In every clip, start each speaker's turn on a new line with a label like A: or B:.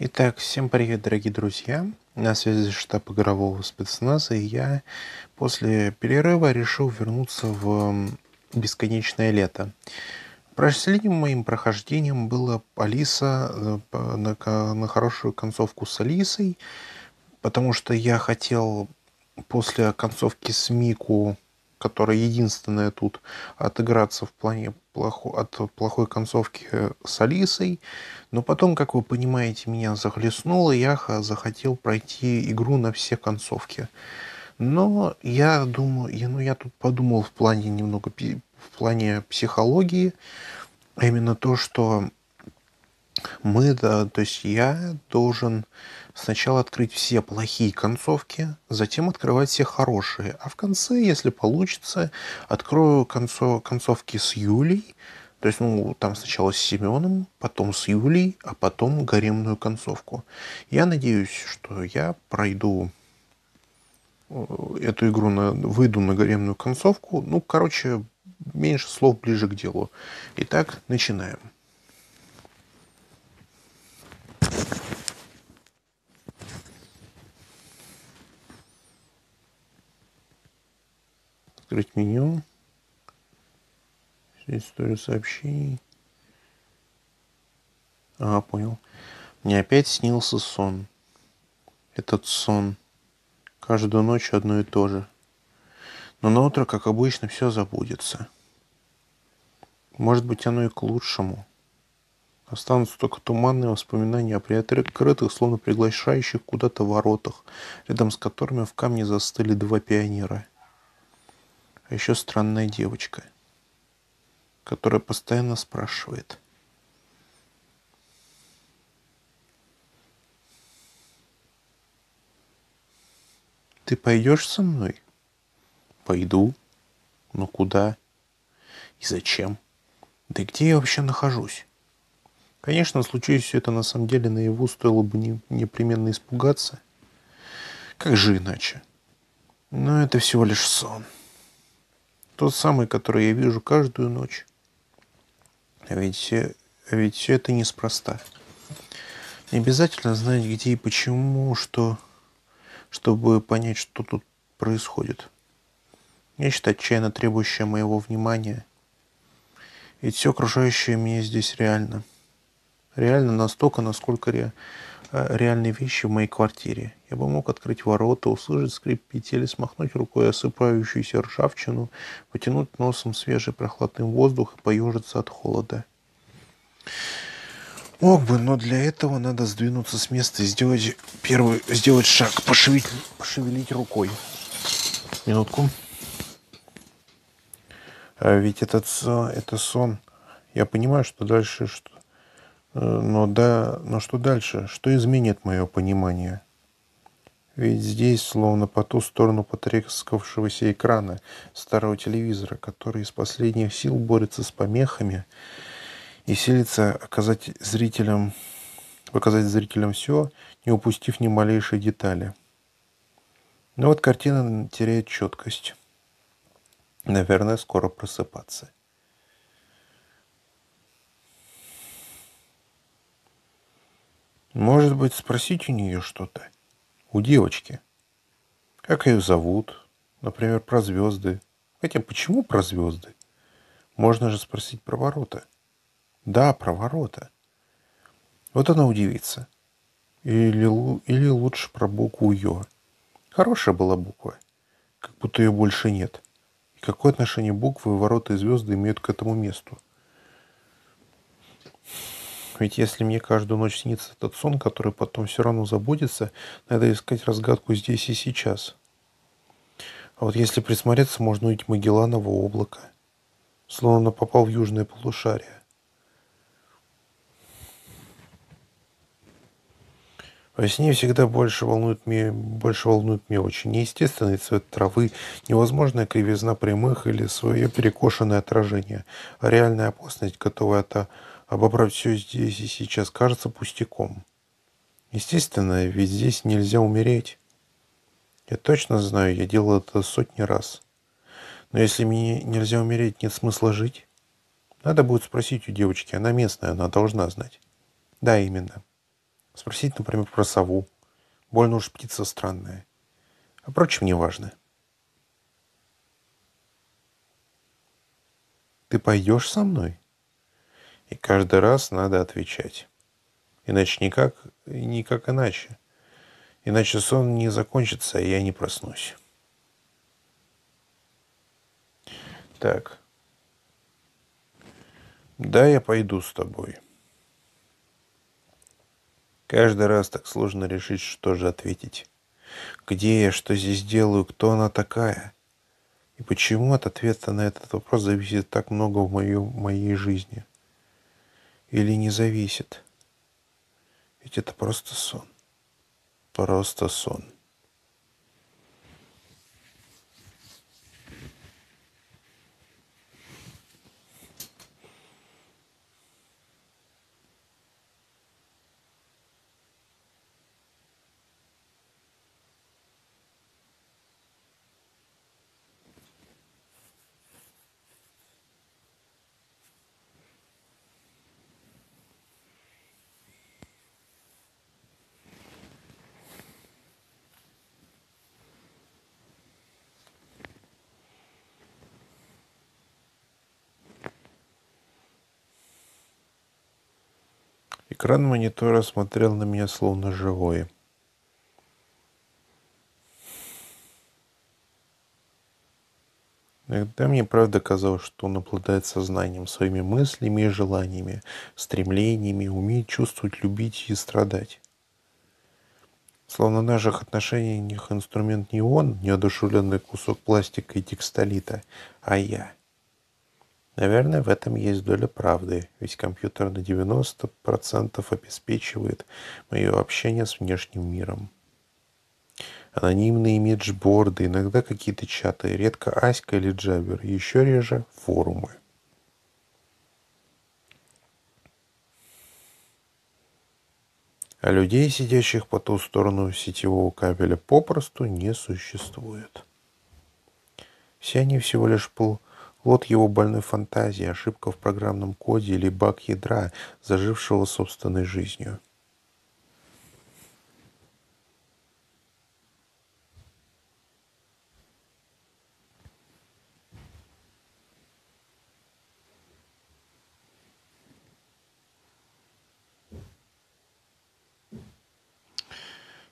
A: Итак, всем привет, дорогие друзья! На связи штаб игрового спецназа, и я после перерыва решил вернуться в бесконечное лето. Прошлым моим прохождением было Алиса э, на, на хорошую концовку с Алисой, потому что я хотел после концовки с Мику которая единственная тут отыграться в плане плохо, от плохой концовки э, с Алисой. Но потом, как вы понимаете, меня захлестнуло, я захотел пройти игру на все концовки. Но я думаю, я, ну, я тут подумал в плане немного в плане психологии, а именно то, что мы, да, то есть я должен Сначала открыть все плохие концовки, затем открывать все хорошие. А в конце, если получится, открою концо концовки с Юлей. То есть, ну, там сначала с Семеном, потом с Юлей, а потом гаремную концовку. Я надеюсь, что я пройду э, эту игру на, выйду на гаремную концовку. Ну, короче, меньше слов ближе к делу. Итак, начинаем. Открыть меню. Всю историю сообщений. Ага, понял. Мне опять снился сон. Этот сон. Каждую ночь одно и то же. Но на утро, как обычно, все забудется. Может быть, оно и к лучшему. Останутся только туманные воспоминания о приоткрытых, словно приглашающих куда-то воротах, рядом с которыми в камне застыли два пионера — а еще странная девочка, которая постоянно спрашивает. Ты пойдешь со мной? Пойду. Но куда? И зачем? Да где я вообще нахожусь? Конечно, случилось все это на самом деле наяву, стоило бы не, непременно испугаться. Как же иначе? Но это всего лишь сон. Тот самый, который я вижу каждую ночь. Ведь, ведь все это неспроста. Не обязательно знать, где и почему, что, чтобы понять, что тут происходит. Нечто отчаянно требующее моего внимания. Ведь все окружающее меня здесь реально. Реально настолько, насколько я... Ре Э, реальные вещи в моей квартире. Я бы мог открыть ворота, услышать скрип петель, смахнуть рукой осыпающуюся ржавчину, потянуть носом свежий прохладный воздух и поежиться от холода. Мог бы, но для этого надо сдвинуться с места и сделать первый, сделать шаг, пошевелить, пошевелить рукой. Минутку. А ведь этот, это сон. Я понимаю, что дальше, что Э, но да, но что дальше? Что изменит мое понимание? Ведь здесь, словно по ту сторону потрескавшегося экрана старого телевизора, который из последних сил борется с помехами и силится оказать зрителям, показать зрителям все, не упустив ни малейшей детали. Но ну вот картина теряет четкость. Наверное, скоро просыпаться. Может быть, спросить у нее что-то? У девочки. Как ее зовут? Например, про звезды. Хотя почему про звезды? Можно же спросить про ворота. Да, про ворота. Вот она удивится. Или, или лучше про букву Ё. Хорошая была буква. Как будто ее больше нет. И какое отношение буквы, ворота и звезды имеют к этому месту? Ведь если мне каждую ночь снится этот сон, который потом все равно забудется, надо искать разгадку здесь и сейчас. А вот если присмотреться, можно увидеть Магелланово облако. Словно попал в южное полушарие. Во сне всегда больше волнует, мне, больше волнует мне очень неестественный цвет травы, невозможная кривизна прямых или свое перекошенное отражение, а реальная опасность, готовая это Обобрать все здесь и сейчас кажется пустяком. Естественно, ведь здесь нельзя умереть. Я точно знаю, я делал это сотни раз. Но если мне нельзя умереть, нет смысла жить. Надо будет спросить у девочки, она местная, она должна знать. Да, именно. Спросить, например, про сову. Больно уж птица странная. А прочим не важно. Ты пойдешь со мной? И каждый раз надо отвечать. Иначе никак, никак иначе. Иначе сон не закончится, и я не проснусь. Так. Да, я пойду с тобой. Каждый раз так сложно решить, что же ответить. Где я, что здесь делаю, кто она такая? И почему от ответа на этот вопрос зависит так много в моей, моей жизни? — или не зависит. Ведь это просто сон. Просто сон. Экран монитора смотрел на меня словно живой. Иногда мне правда казалось, что он обладает сознанием, своими мыслями и желаниями, стремлениями, умеет чувствовать, любить и страдать. Словно наших отношениях инструмент не он, неодушевленный кусок пластика и текстолита, а я — Наверное, в этом есть доля правды, ведь компьютер на 90% обеспечивает мое общение с внешним миром. Анонимные имиджборды, иногда какие-то чаты, редко Аська или Джабер, еще реже форумы. А людей, сидящих по ту сторону сетевого кабеля, попросту не существует. Все они всего лишь пол вот его больной фантазии, ошибка в программном коде или баг ядра, зажившего собственной жизнью.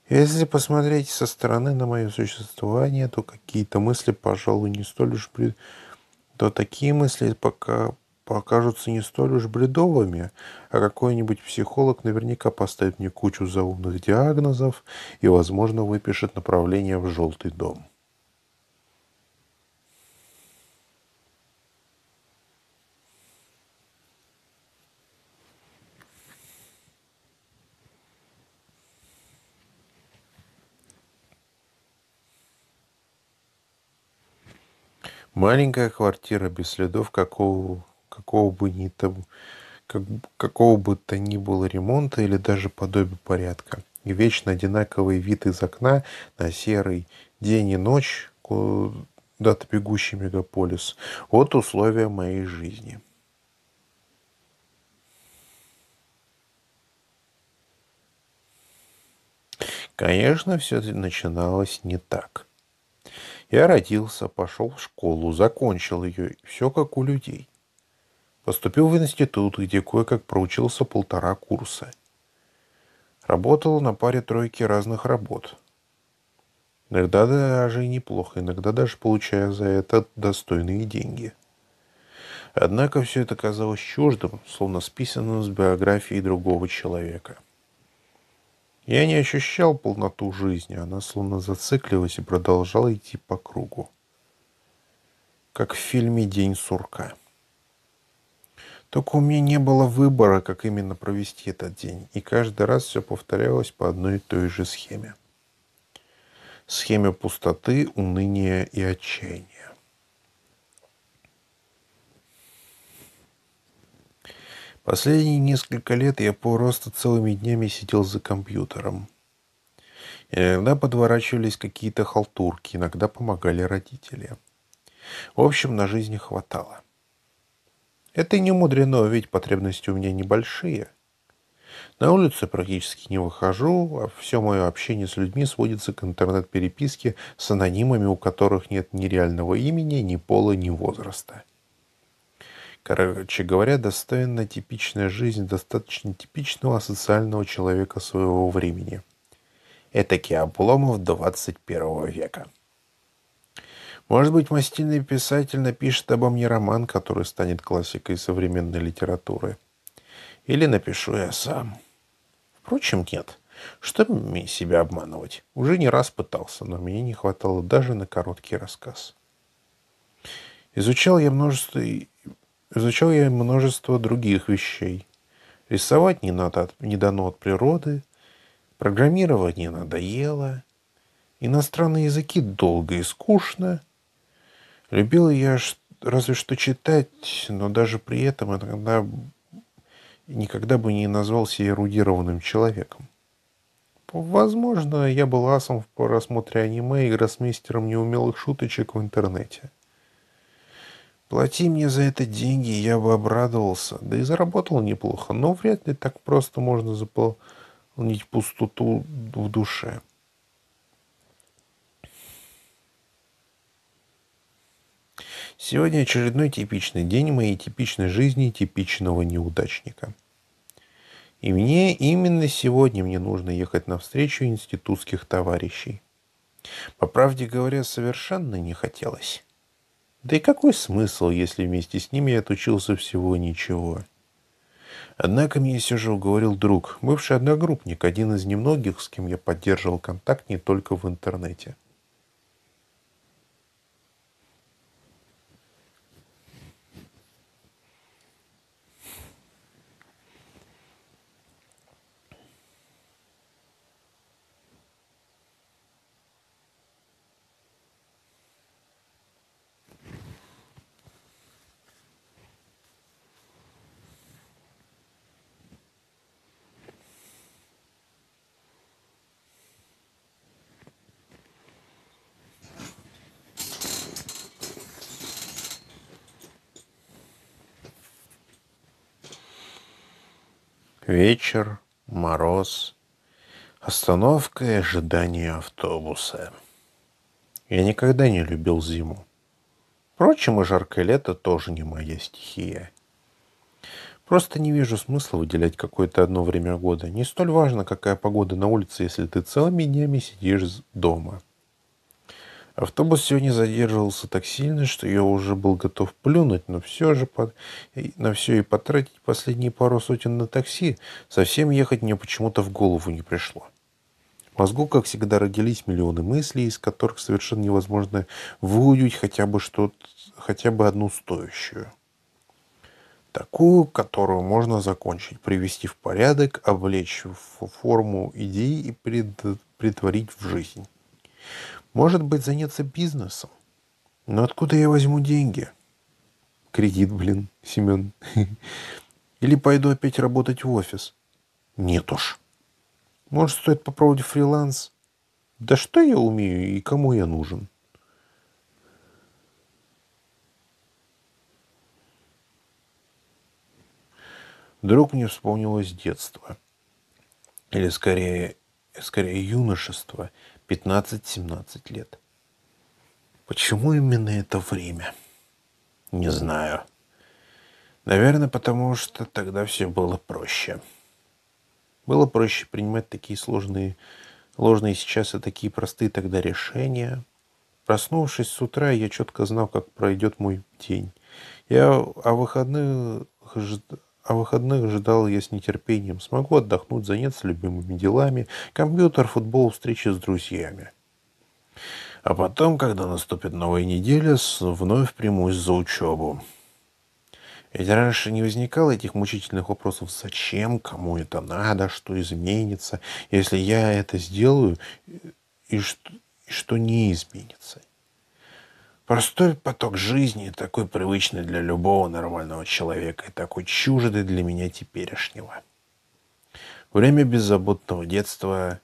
A: Если посмотреть со стороны на мое существование, то какие-то мысли, пожалуй, не столь уж пред то такие мысли пока покажутся не столь уж бредовыми, а какой-нибудь психолог наверняка поставит мне кучу заумных диагнозов и, возможно, выпишет направление в «желтый дом». маленькая квартира без следов какого, какого бы ни того, как, какого бы то ни было ремонта или даже подобия порядка. И вечно одинаковый вид из окна на серый день и ночь куда-то бегущий мегаполис. Вот условия моей жизни. Конечно, все начиналось не так. Я родился, пошел в школу, закончил ее, все как у людей. Поступил в институт, где кое-как проучился полтора курса. Работал на паре тройки разных работ. Иногда даже и неплохо, иногда даже получая за это достойные деньги. Однако все это казалось чуждым, словно списанным с биографии другого человека – я не ощущал полноту жизни, она словно зациклилась и продолжала идти по кругу. Как в фильме «День сурка». Только у меня не было выбора, как именно провести этот день, и каждый раз все повторялось по одной и той же схеме. Схеме пустоты, уныния и отчаяния. Последние несколько лет я просто целыми днями сидел за компьютером. Иногда подворачивались какие-то халтурки, иногда помогали родители. В общем, на жизнь хватало. Это и не мудрено, ведь потребности у меня небольшие. На улице практически не выхожу, а все мое общение с людьми сводится к интернет-переписке с анонимами, у которых нет ни реального имени, ни пола, ни возраста. Короче говоря, достойно типичная жизнь достаточно типичного социального человека своего времени. Этакий Обломов 21 века. Может быть, мастильный писатель напишет обо мне роман, который станет классикой современной литературы. Или напишу я сам. Впрочем, нет. Что мне себя обманывать? Уже не раз пытался, но мне не хватало даже на короткий рассказ. Изучал я множество Изучал я множество других вещей. Рисовать не, надо, не дано от природы, программирование надоело, иностранные языки долго и скучно. Любил я разве что читать, но даже при этом иногда никогда бы не назвался эрудированным человеком. Возможно, я был асом в просмотре аниме и гроссмейстером неумелых шуточек в интернете – Плати мне за это деньги, я бы обрадовался. Да и заработал неплохо, но вряд ли так просто можно заполнить пустоту в душе. Сегодня очередной типичный день моей типичной жизни типичного неудачника. И мне именно сегодня мне нужно ехать навстречу институтских товарищей. По правде говоря, совершенно не хотелось. Да и какой смысл, если вместе с ними я отучился всего ничего? Однако мне все же уговорил друг, бывший одногруппник, один из немногих, с кем я поддерживал контакт не только в интернете. Вечер, мороз, остановка и ожидание автобуса. Я никогда не любил зиму. Впрочем, и жаркое лето тоже не моя стихия. Просто не вижу смысла выделять какое-то одно время года. Не столь важно, какая погода на улице, если ты целыми днями сидишь дома – Автобус сегодня задерживался так сильно, что я уже был готов плюнуть, но все же по... на все и потратить последние пару сотен на такси совсем ехать мне почему-то в голову не пришло. В мозгу, как всегда, родились миллионы мыслей, из которых совершенно невозможно выудить хотя бы что то хотя бы одну стоящую. Такую, которую можно закончить, привести в порядок, облечь в форму идеи и пред... притворить в жизнь. Может быть, заняться бизнесом. Но откуда я возьму деньги? Кредит, блин, Семен. Или пойду опять работать в офис? Нет уж. Может, стоит попробовать фриланс? Да что я умею и кому я нужен? Вдруг мне вспомнилось детство. Или скорее, скорее юношество – 15-17 лет. Почему именно это время? Не знаю. Наверное, потому что тогда все было проще. Было проще принимать такие сложные, ложные сейчас и такие простые тогда решения. Проснувшись с утра, я четко знал, как пройдет мой день. Я о выходных а выходных ждал я с нетерпением. Смогу отдохнуть, заняться любимыми делами. Компьютер, футбол, встречи с друзьями. А потом, когда наступит новая неделя, вновь примусь за учебу. Ведь раньше не возникало этих мучительных вопросов, зачем, кому это надо, что изменится, если я это сделаю, и что, и что не изменится. Простой поток жизни, такой привычный для любого нормального человека и такой чуждый для меня теперешнего. Время беззаботного детства.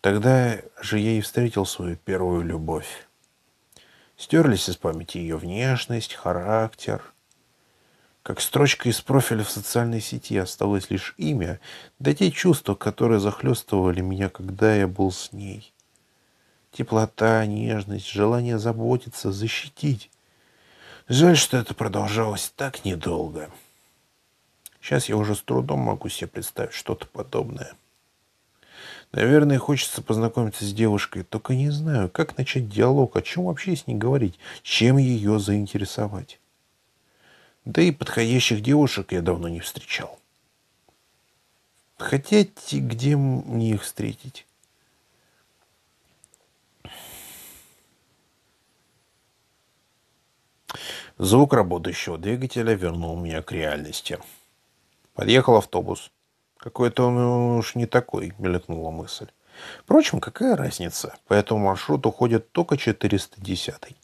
A: Тогда же я и встретил свою первую любовь. Стерлись из памяти ее внешность, характер. Как строчка из профиля в социальной сети осталось лишь имя, да те чувства, которые захлестывали меня, когда я был с ней – Теплота, нежность, желание заботиться, защитить. Жаль, что это продолжалось так недолго. Сейчас я уже с трудом могу себе представить что-то подобное. Наверное, хочется познакомиться с девушкой, только не знаю, как начать диалог, о чем вообще с ней говорить, чем ее заинтересовать. Да и подходящих девушек я давно не встречал. Хотя где мне их встретить? Звук работающего двигателя вернул меня к реальности. Подъехал автобус. Какой-то он уж не такой, мелькнула мысль. Впрочем, какая разница? По этому маршруту ходят только 410 -й.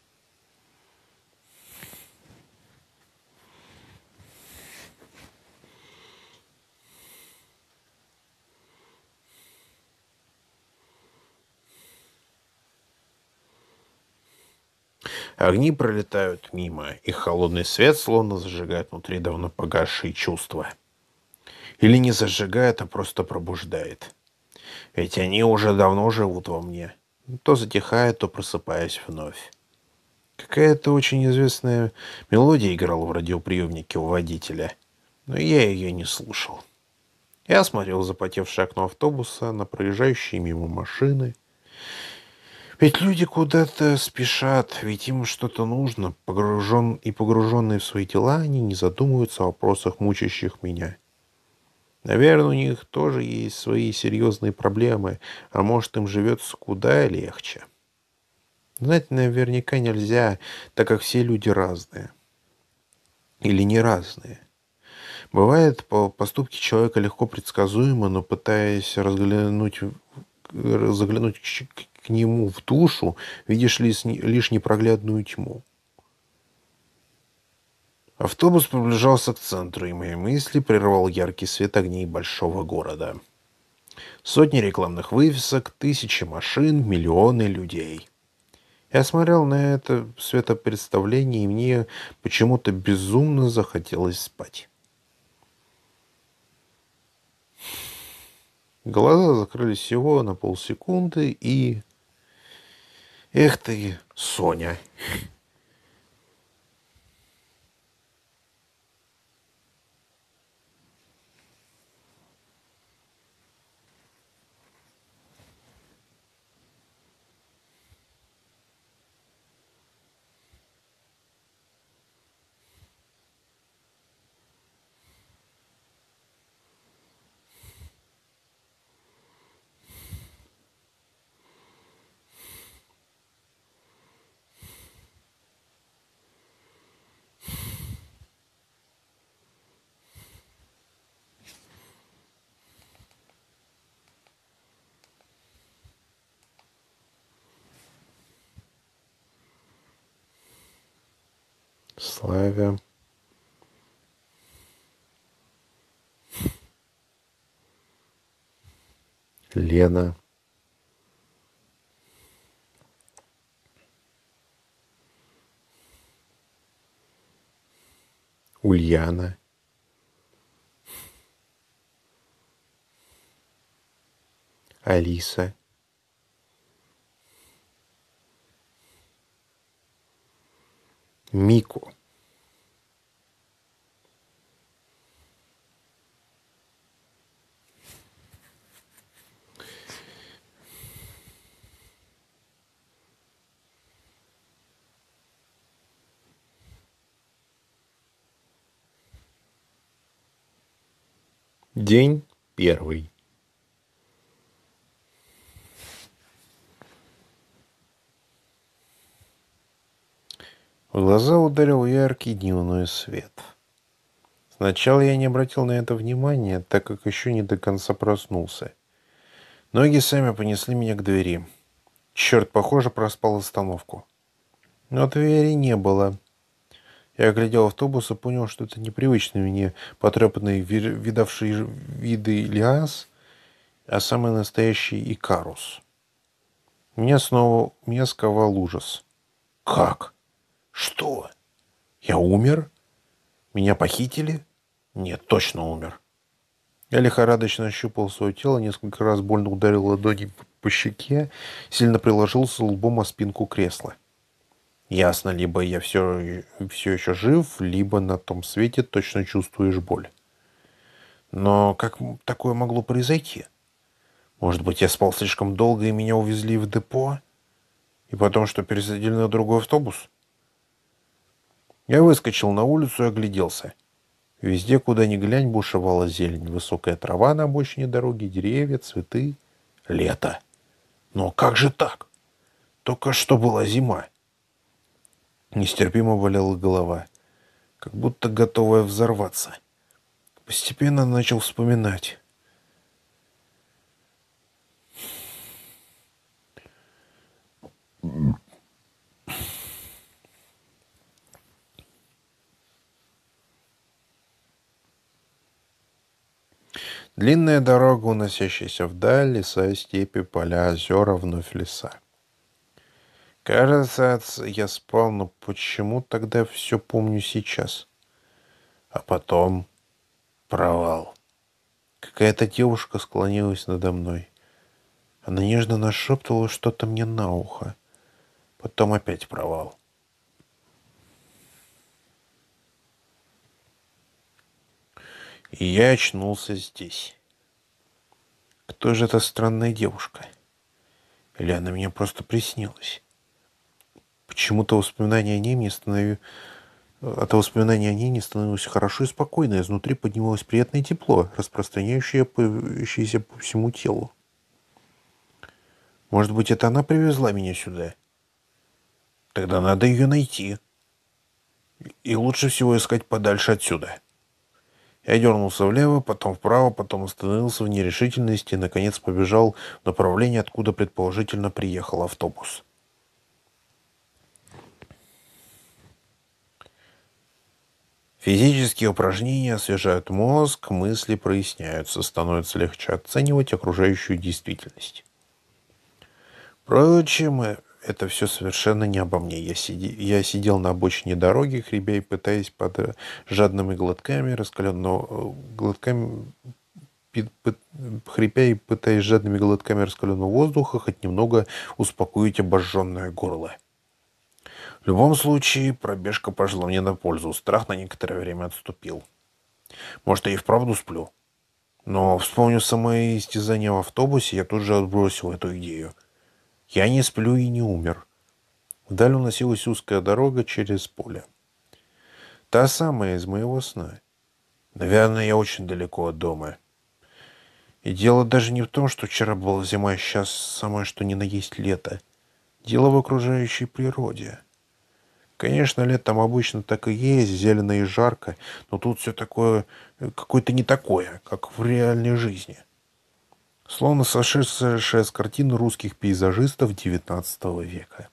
A: Огни пролетают мимо, и холодный свет словно зажигает внутри давно погасшие чувства. Или не зажигает, а просто пробуждает. Ведь они уже давно живут во мне, то затихая, то просыпаясь вновь. Какая-то очень известная мелодия играла в радиоприемнике у водителя, но я ее не слушал. Я смотрел в запотевшее окно автобуса на проезжающие мимо машины — ведь люди куда-то спешат, ведь им что-то нужно, погружен и погруженные в свои дела, они не задумываются о вопросах, мучащих меня. Наверное, у них тоже есть свои серьезные проблемы, а может, им живется куда легче. Знать наверняка нельзя, так как все люди разные. Или не разные. Бывает, по поступки человека легко предсказуемо, но пытаясь разглянуть, заглянуть к к нему в душу, видишь лишь, лишь непроглядную тьму. Автобус приближался к центру, и мои мысли прервал яркий свет огней большого города. Сотни рекламных вывесок, тысячи машин, миллионы людей. Я смотрел на это светопредставление, и мне почему-то безумно захотелось спать. Глаза закрылись всего на полсекунды, и Эх ты, Соня. Славя. Лена. Ульяна. Алиса. Мику. День первый. В глаза ударил яркий дневной свет. Сначала я не обратил на это внимания, так как еще не до конца проснулся. Ноги сами понесли меня к двери. Черт, похоже, проспал остановку. Но двери не было. Я оглядел автобус и понял, что это непривычный мне потрепанный, видавший виды лиас, а самый настоящий икарус. Меня снова меня сковал ужас. Как? Что? Я умер? Меня похитили? Нет, точно умер. Я лихорадочно ощупал свое тело, несколько раз больно ударил ладони по щеке, сильно приложился лбом о спинку кресла. Ясно, либо я все, все еще жив, либо на том свете точно чувствуешь боль. Но как такое могло произойти? Может быть, я спал слишком долго, и меня увезли в депо? И потом что, пересадили на другой автобус? Я выскочил на улицу и огляделся. Везде, куда ни глянь, бушевала зелень, высокая трава на обочине дороги, деревья, цветы. Лето. Но как же так? Только что была зима. Нестерпимо болела голова, как будто готовая взорваться. Постепенно начал вспоминать. Длинная дорога, уносящаяся вдаль, леса степи, поля, озера, вновь леса. Кажется, я спал, но почему тогда все помню сейчас? А потом провал. Какая-то девушка склонилась надо мной. Она нежно нашептывала что-то мне на ухо. Потом опять провал. — и я очнулся здесь. Кто же эта странная девушка? Или она мне просто приснилась? Почему-то воспоминание о ней мне становилось... От воспоминания о ней не становилось хорошо и спокойно, изнутри поднималось приятное тепло, распространяющееся по всему телу. Может быть, это она привезла меня сюда? Тогда надо ее найти. И лучше всего искать подальше отсюда. Я дернулся влево, потом вправо, потом остановился в нерешительности и, наконец, побежал в направлении, откуда предположительно приехал автобус. Физические упражнения освежают мозг, мысли проясняются, становится легче оценивать окружающую действительность. Впрочем, это все совершенно не обо мне. Я, сиди... я сидел на обочине дороги, хребя и пытаясь под э, жадными глотками, раскаленного э, глотками хрипя и пытаясь жадными глотками раскаленного воздуха хоть немного успокоить обожженное горло. В любом случае, пробежка пошла мне на пользу. Страх на некоторое время отступил. Может, я и вправду сплю. Но, вспомнив самое истязание в автобусе, я тут же отбросил эту идею – я не сплю и не умер. Вдаль уносилась узкая дорога через поле. Та самая из моего сна. Наверное, я очень далеко от дома. И дело даже не в том, что вчера была зима, а сейчас самое что ни на есть лето. Дело в окружающей природе. Конечно, летом обычно так и есть, зелено и жарко, но тут все такое, э, какое-то не такое, как в реальной жизни. — словно сошедшая с картин русских пейзажистов XIX века.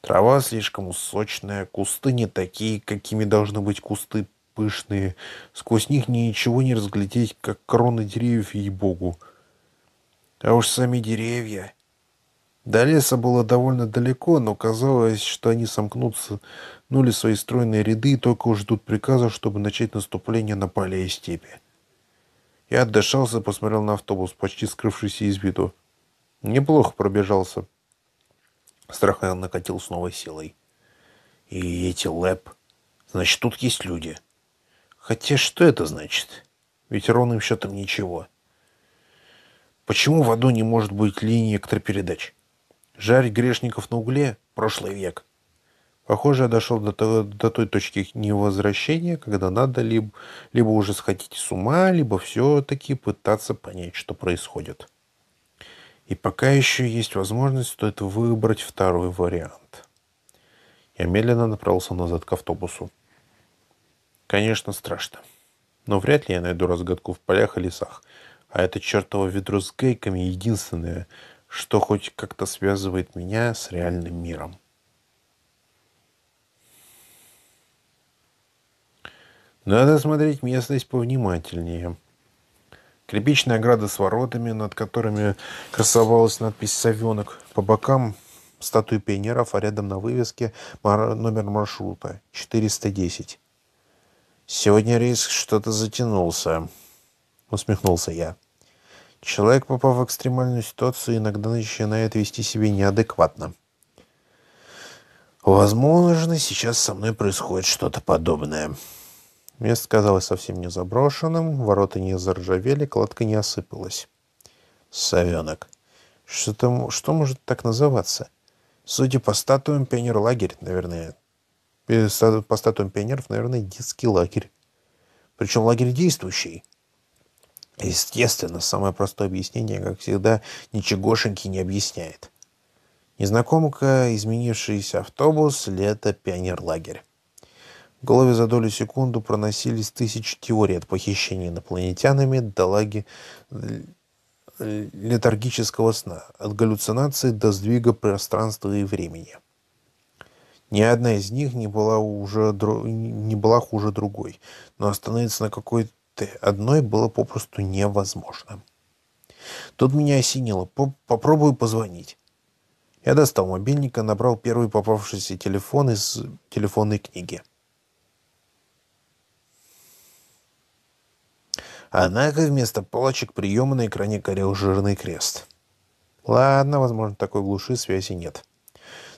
A: Трава слишком сочная, кусты не такие, какими должны быть кусты пышные. Сквозь них ничего не разглядеть, как кроны деревьев, ей-богу. А уж сами деревья. До леса было довольно далеко, но казалось, что они сомкнутся, нули свои стройные ряды и только ждут приказа, чтобы начать наступление на поле и степи. Я отдышался, посмотрел на автобус, почти скрывшийся из виду. Неплохо пробежался. Страх накатил с новой силой. И эти лэп. Значит, тут есть люди. Хотя что это значит? Ведь ровным счетом ничего. Почему в аду не может быть линии электропередач? Жарить грешников на угле? Прошлый век. Похоже, я дошел до, того, до той точки невозвращения, когда надо либо, либо уже сходить с ума, либо все-таки пытаться понять, что происходит. И пока еще есть возможность, стоит выбрать второй вариант. Я медленно направился назад к автобусу. Конечно, страшно. Но вряд ли я найду разгадку в полях и лесах. А это чертово ведро с гейками единственное, что хоть как-то связывает меня с реальным миром. Надо смотреть местность повнимательнее. Крепичная ограда с воротами, над которыми красовалась надпись «Совенок». По бокам статуи пионеров, а рядом на вывеске номер маршрута 410. «Сегодня рейс что-то затянулся», — усмехнулся я. Человек, попав в экстремальную ситуацию, иногда начинает вести себя неадекватно. Возможно, сейчас со мной происходит что-то подобное. Место казалось совсем не заброшенным, ворота не заржавели, кладка не осыпалась. «Совенок! Что, там, что может так называться? Судя по статуям, пионер-лагерь, наверное. Э, по статуям пионеров, наверное, детский лагерь. Причем лагерь действующий. Естественно, самое простое объяснение, как всегда, ничегошеньки не объясняет. Незнакомка, изменившийся автобус, лето, пионер-лагерь. В голове за долю секунду проносились тысячи теорий от похищения инопланетянами до лаги э, летаргического сна, от галлюцинации до сдвига пространства и времени. Ни одна из них не была, уже, не была хуже другой, но остановиться на какой-то одной было попросту невозможно. Тут меня осенило. Попробую позвонить. Я достал мобильника, набрал первый попавшийся телефон из телефонной книги. Однако а вместо палочек приема на экране горел жирный крест. Ладно, возможно, такой глуши связи нет.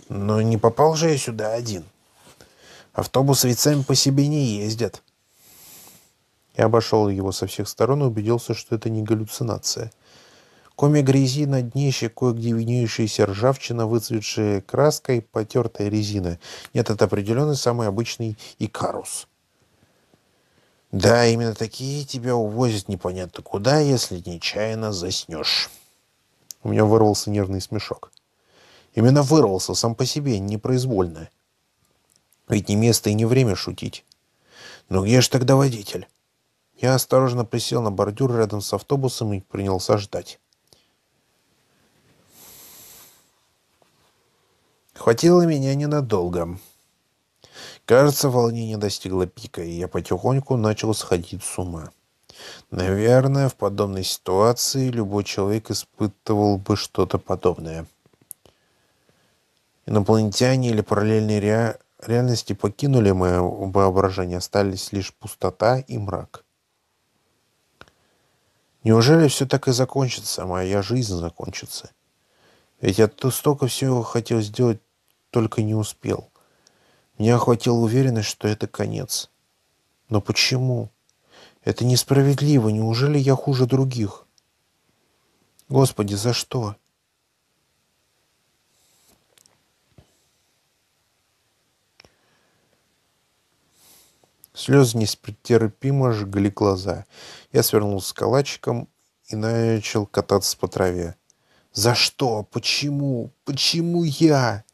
A: Но не попал же я сюда один. Автобусы ведь сами по себе не ездят. Я обошел его со всех сторон и убедился, что это не галлюцинация. Коми грязи на днище, кое-где виднеющаяся ржавчина, выцветшая краской, потертая резина. Нет, это определенно самый обычный икарус. Да, именно такие тебя увозят непонятно куда, если нечаянно заснешь. У меня вырвался нервный смешок. Именно вырвался сам по себе, непроизвольно. Ведь не место и не время шутить. Ну где же тогда водитель? Я осторожно присел на бордюр рядом с автобусом и принялся ждать. Хватило меня ненадолго. Кажется, волнение достигло пика, и я потихоньку начал сходить с ума. Наверное, в подобной ситуации любой человек испытывал бы что-то подобное. Инопланетяне или параллельные ре... реальности покинули мое воображение, остались лишь пустота и мрак. Неужели все так и закончится, моя жизнь закончится? Ведь я столько всего хотел сделать, только не успел. Мне охватила уверенность, что это конец. Но почему? Это несправедливо. Неужели я хуже других? Господи, за что? Слезы нестерпимо жгли глаза. Я свернулся с калачиком и начал кататься по траве. «За что? Почему? Почему я?»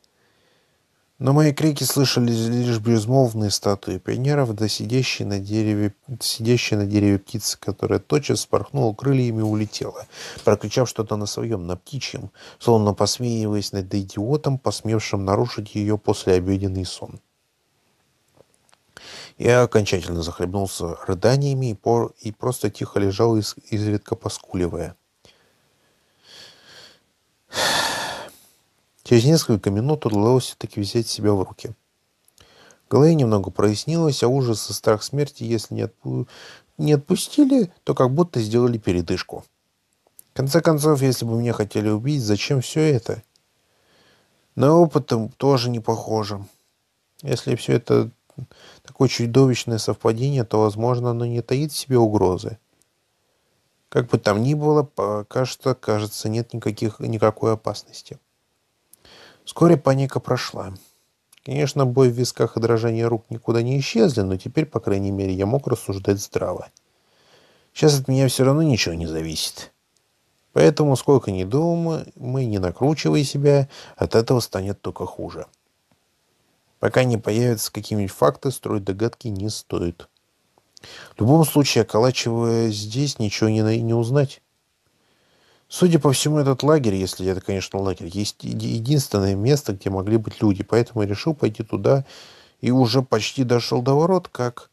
A: Но мои крики слышались лишь безмолвные статуи пионеров, да сидящие на дереве, сидящие на дереве птицы, которая тотчас спорхнула крыльями и улетела, прокричав что-то на своем, на птичьем, словно посмеиваясь над идиотом, посмевшим нарушить ее после послеобеденный сон. Я окончательно захлебнулся рыданиями и, пор, и просто тихо лежал, из, изредка поскуливая – Через несколько минут удалось все-таки взять себя в руки. В голове немного прояснилось, а ужас и страх смерти, если не, отпу... не отпустили, то как будто сделали передышку. В конце концов, если бы меня хотели убить, зачем все это? На опыт тоже не похоже. Если все это такое чудовищное совпадение, то, возможно, оно не таит в себе угрозы. Как бы там ни было, пока что, кажется, нет никаких, никакой опасности. Вскоре паника прошла. Конечно, бой в висках и дрожание рук никуда не исчезли, но теперь, по крайней мере, я мог рассуждать здраво. Сейчас от меня все равно ничего не зависит. Поэтому, сколько ни думай, мы не накручивая себя, от этого станет только хуже. Пока не появятся какие-нибудь факты, строить догадки не стоит. В любом случае, околачивая здесь, ничего не, не узнать. Судя по всему, этот лагерь, если это, конечно, лагерь, есть единственное место, где могли быть люди, поэтому я решил пойти туда и уже почти дошел до ворот, как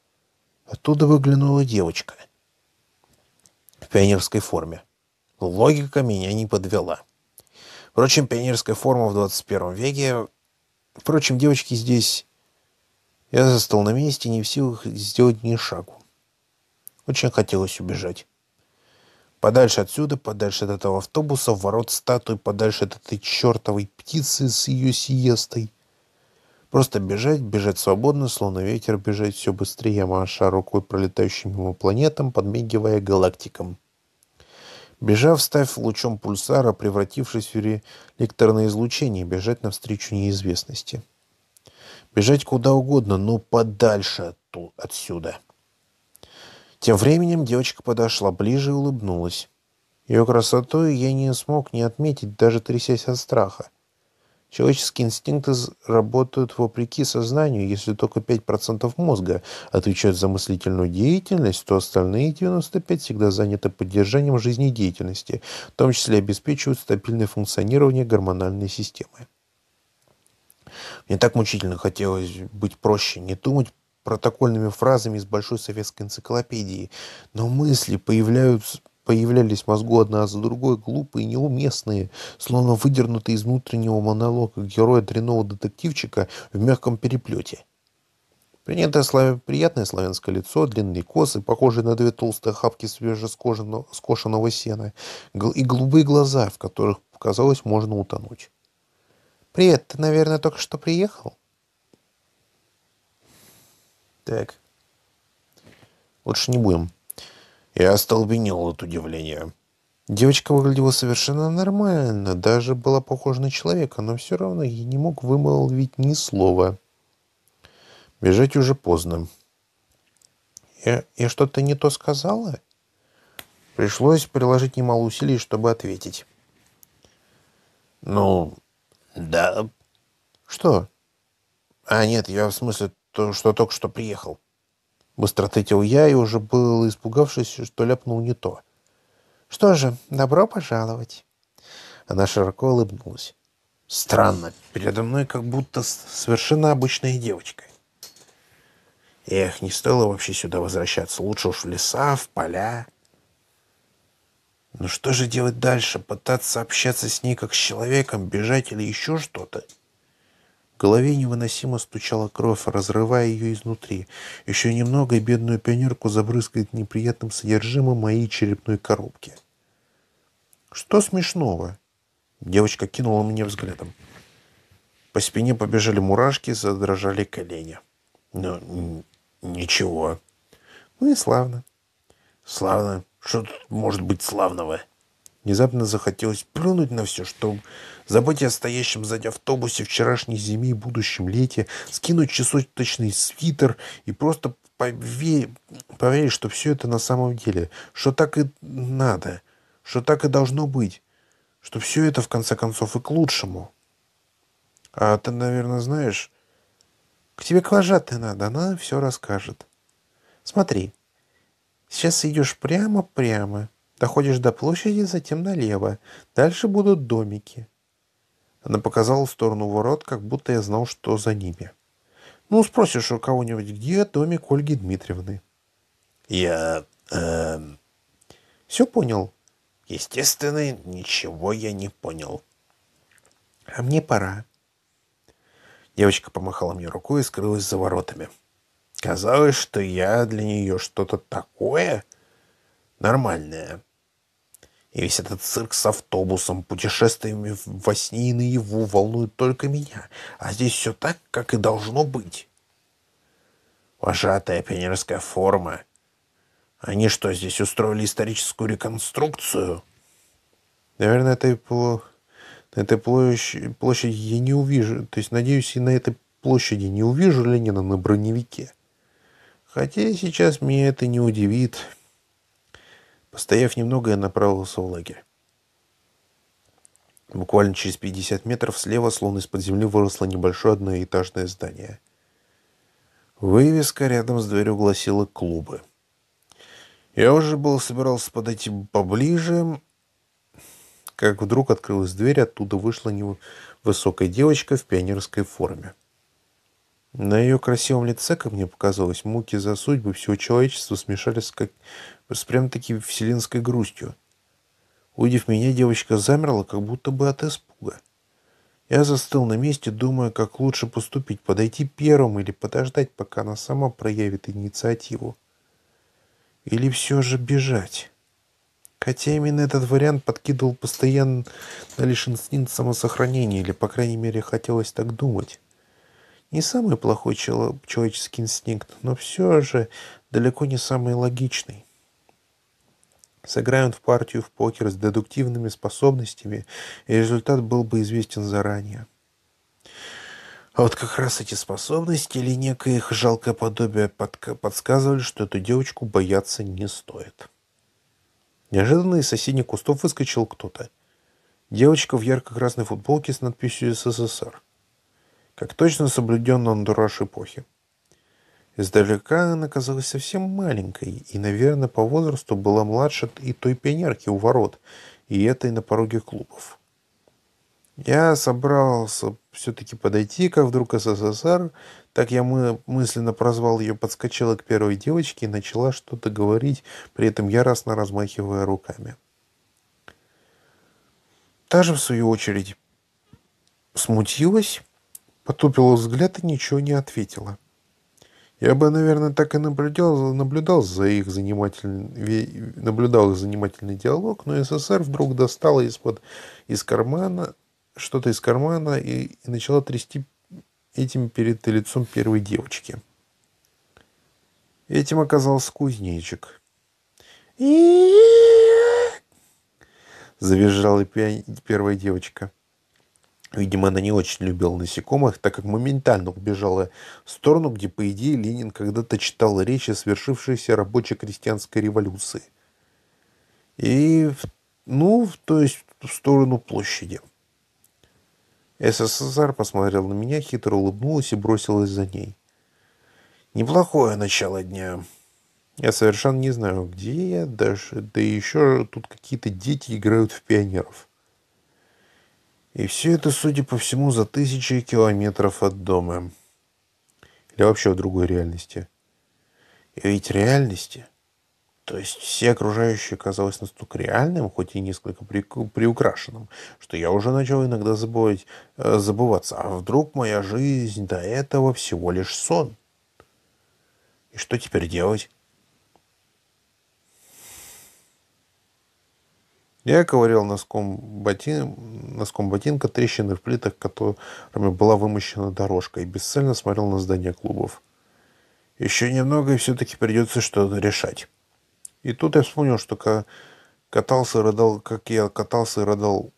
A: оттуда выглянула девочка в пионерской форме. Логика меня не подвела. Впрочем, пионерская форма в 21 веке... Впрочем, девочки здесь... Я застал на месте, не в силах сделать ни шагу. Очень хотелось убежать. Подальше отсюда, подальше от этого автобуса, ворот статуи, подальше от этой чертовой птицы с ее сиестой. Просто бежать, бежать свободно, словно ветер, бежать все быстрее, маша рукой пролетающим мимо планетам, подмигивая галактикам. Бежав, ставь лучом пульсара, превратившись в лекторное излучение, бежать навстречу неизвестности. Бежать куда угодно, но подальше оттуда, отсюда. Тем временем девочка подошла ближе и улыбнулась. Ее красотой я не смог не отметить, даже трясясь от страха. Человеческие инстинкты работают вопреки сознанию. Если только 5% мозга отвечают за мыслительную деятельность, то остальные 95% всегда заняты поддержанием жизнедеятельности, в том числе обеспечивают стабильное функционирование гормональной системы. Мне так мучительно хотелось быть проще, не думать протокольными фразами из большой советской энциклопедии, но мысли появляются, появлялись в мозгу одна за другой, глупые, неуместные, словно выдернутые из внутреннего монолога героя дрянного детективчика в мягком переплете. Принятое славя... приятное славянское лицо, длинные косы, похожие на две толстые хапки свежескошенного сена, и голубые глаза, в которых, казалось, можно утонуть. «Привет, ты, наверное, только что приехал?» Так. Лучше не будем. Я остолбенел от удивления. Девочка выглядела совершенно нормально, даже была похожа на человека, но все равно я не мог вымолвить ни слова. Бежать уже поздно. Я, я что-то не то сказала? Пришлось приложить немало усилий, чтобы ответить. Ну, да. Что? А, нет, я в смысле то, что только что приехал. Быстро ответил я и уже был испугавшись, что ляпнул не то. «Что же, добро пожаловать!» Она широко улыбнулась. «Странно, передо мной как будто совершенно обычная девочка. Эх, не стоило вообще сюда возвращаться. Лучше уж в леса, в поля. Ну что же делать дальше? Пытаться общаться с ней как с человеком, бежать или еще что-то?» В голове невыносимо стучала кровь, разрывая ее изнутри. Еще немного, и бедную пионерку забрызгает неприятным содержимым моей черепной коробки. «Что смешного?» Девочка кинула мне взглядом. По спине побежали мурашки, задрожали колени. «Но «Ну, ничего». «Ну и славно». «Славно? Что тут может быть славного?» Внезапно захотелось плюнуть на все, что Забыть о стоящем сзади автобусе вчерашней зиме и будущем лете, скинуть часочный свитер и просто поверить, поверить, что все это на самом деле, что так и надо, что так и должно быть, что все это в конце концов и к лучшему. А ты, наверное, знаешь, к тебе к вожатой надо, она все расскажет. Смотри, сейчас идешь прямо-прямо, доходишь до площади, затем налево, дальше будут домики. Она показала в сторону ворот, как будто я знал, что за ними. «Ну, спросишь у кого-нибудь, где домик Ольги Дмитриевны?» «Я... Э, эм, все понял?» «Естественно, ничего я не понял». «А мне пора». Девочка помахала мне рукой и скрылась за воротами. Казалось, что я для нее что-то такое нормальное — и весь этот цирк с автобусом, путешествиями во сне и наяву волнует только меня. А здесь все так, как и должно быть. Вожатая пионерская форма. Они что, здесь устроили историческую реконструкцию? Наверное, этой, пло... на этой площади, площади я не увижу. То есть, надеюсь, и на этой площади не увижу Ленина на броневике. Хотя сейчас меня это не удивит. Постояв немного, я направился в лагерь. Буквально через 50 метров слева, словно из-под земли, выросло небольшое одноэтажное здание. Вывеска рядом с дверью гласила «клубы». Я уже был собирался подойти поближе, как вдруг открылась дверь, оттуда вышла невысокая девочка в пионерской форме. На ее красивом лице, как мне показалось, муки за судьбы всего человечества смешались с, как с прям-таки вселенской грустью. Увидев меня, девочка замерла, как будто бы от испуга. Я застыл на месте, думая, как лучше поступить, подойти первым или подождать, пока она сама проявит инициативу. Или все же бежать. Хотя именно этот вариант подкидывал постоянно лишь инстинкт самосохранения, или, по крайней мере, хотелось так думать. Не самый плохой человеческий инстинкт, но все же далеко не самый логичный. Сыграй в партию в покер с дедуктивными способностями, и результат был бы известен заранее. А вот как раз эти способности или некое их жалкое подобие подсказывали, что эту девочку бояться не стоит. Неожиданно из соседних кустов выскочил кто-то. Девочка в ярко-красной футболке с надписью «СССР». Как точно соблюден антураж эпохи. Издалека она казалась совсем маленькой и, наверное, по возрасту была младше и той пионерки у ворот, и этой на пороге клубов. Я собрался все-таки подойти, как вдруг СССР, так я мы, мысленно прозвал ее, подскочила к первой девочке и начала что-то говорить, при этом яростно размахивая руками. Та же, в свою очередь, смутилась, потупила взгляд и ничего не ответила. — я бы, наверное, так и наблюдал, наблюдал, за их занимательный, наблюдал их занимательный диалог, но СССР вдруг достала из-под из кармана что-то из кармана и, и начала трясти этим перед лицом первой девочки. Этим оказался кузнечик. И завизжала первая девочка. Видимо, она не очень любила насекомых, так как моментально убежала в сторону, где, по идее, Ленин когда-то читал речь о свершившейся рабоче-крестьянской революции. И, ну, то есть в сторону площади. СССР посмотрел на меня, хитро улыбнулась и бросилась за ней. Неплохое начало дня. Я совершенно не знаю, где я, даже, да еще тут какие-то дети играют в пионеров. И все это, судя по всему, за тысячи километров от дома. Или вообще в другой реальности. И ведь реальности, то есть все окружающее казалось настолько реальным, хоть и несколько при, приукрашенным, что я уже начал иногда забывать, э, забываться. А вдруг моя жизнь до этого всего лишь сон? И что теперь делать? Я ковырял носком, ботин, носком ботинка трещины в плитах, которыми была вымощена дорожка, и бесцельно смотрел на здание клубов. Еще немного, и все-таки придется что-то решать. И тут я вспомнил, что катался и рыдал, как я катался и рыдал,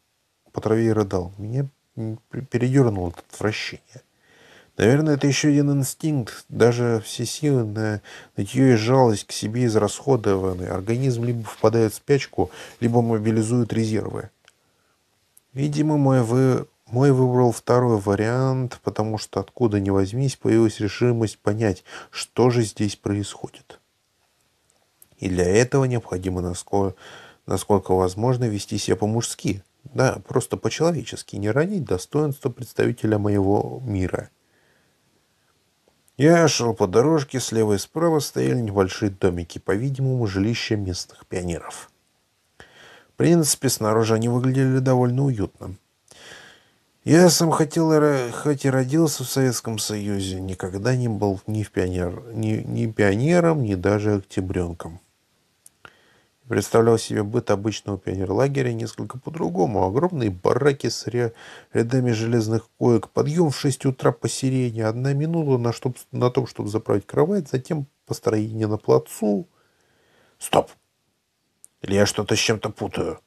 A: по траве и рыдал. Меня передернуло от отвращения. Наверное, это еще один инстинкт, даже все силы на нытье и жалость к себе израсходованы. Организм либо впадает в спячку, либо мобилизует резервы. Видимо, мой, вы... мой выбрал второй вариант, потому что откуда ни возьмись, появилась решимость понять, что же здесь происходит. И для этого необходимо, насколько, насколько возможно, вести себя по-мужски. Да, просто по-человечески, не ранить достоинство представителя моего мира – я шел по дорожке, слева и справа стояли небольшие домики, по-видимому, жилища местных пионеров. В принципе, снаружи они выглядели довольно уютно. Я сам хотел, хоть и родился в Советском Союзе, никогда не был ни, в пионер, ни, ни пионером, ни даже октябренком представлял себе быт обычного пионерлагеря несколько по-другому. Огромные бараки с рядами железных коек, подъем в 6 утра по сирене, одна минута на, чтоб, на том, чтобы заправить кровать, затем построение на плацу. Стоп! Или я что-то с чем-то путаю?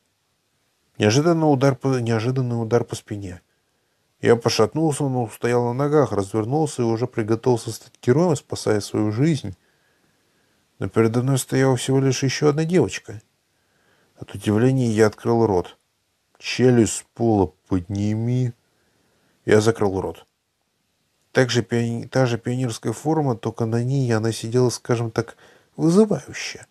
A: Неожиданный удар, по, неожиданный удар по спине. Я пошатнулся, но устоял на ногах, развернулся и уже приготовился стать героем, спасая свою жизнь но передо мной стояла всего лишь еще одна девочка. От удивления я открыл рот. «Челюсть с пола подними!» Я закрыл рот. Также пиони... Та же пионерская форма, только на ней она сидела, скажем так, вызывающе.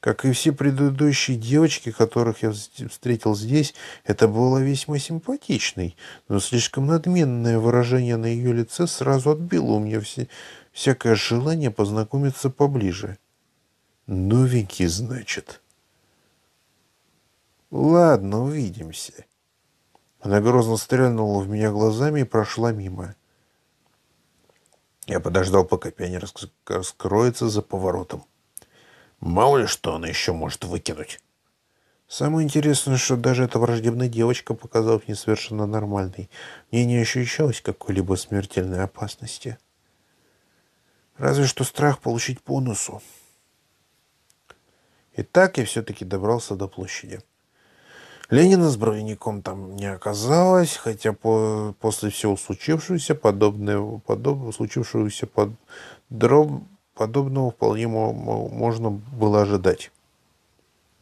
A: Как и все предыдущие девочки, которых я встретил здесь, это было весьма симпатичной, но слишком надменное выражение на ее лице сразу отбило у меня все, всякое желание познакомиться поближе. Новенький, значит. Ладно, увидимся. Она грозно стрельнула в меня глазами и прошла мимо. Я подождал, пока пионер раскроется за поворотом. Мало ли что она еще может выкинуть. Самое интересное, что даже эта враждебная девочка показалась мне совершенно нормальной. Мне не ощущалось какой-либо смертельной опасности. Разве что страх получить по носу. И так я все-таки добрался до площади. Ленина с броневиком там не оказалось, хотя по, после всего случившегося, подобное, подоб, случившегося под, дроб, Подобного вполне можно было ожидать.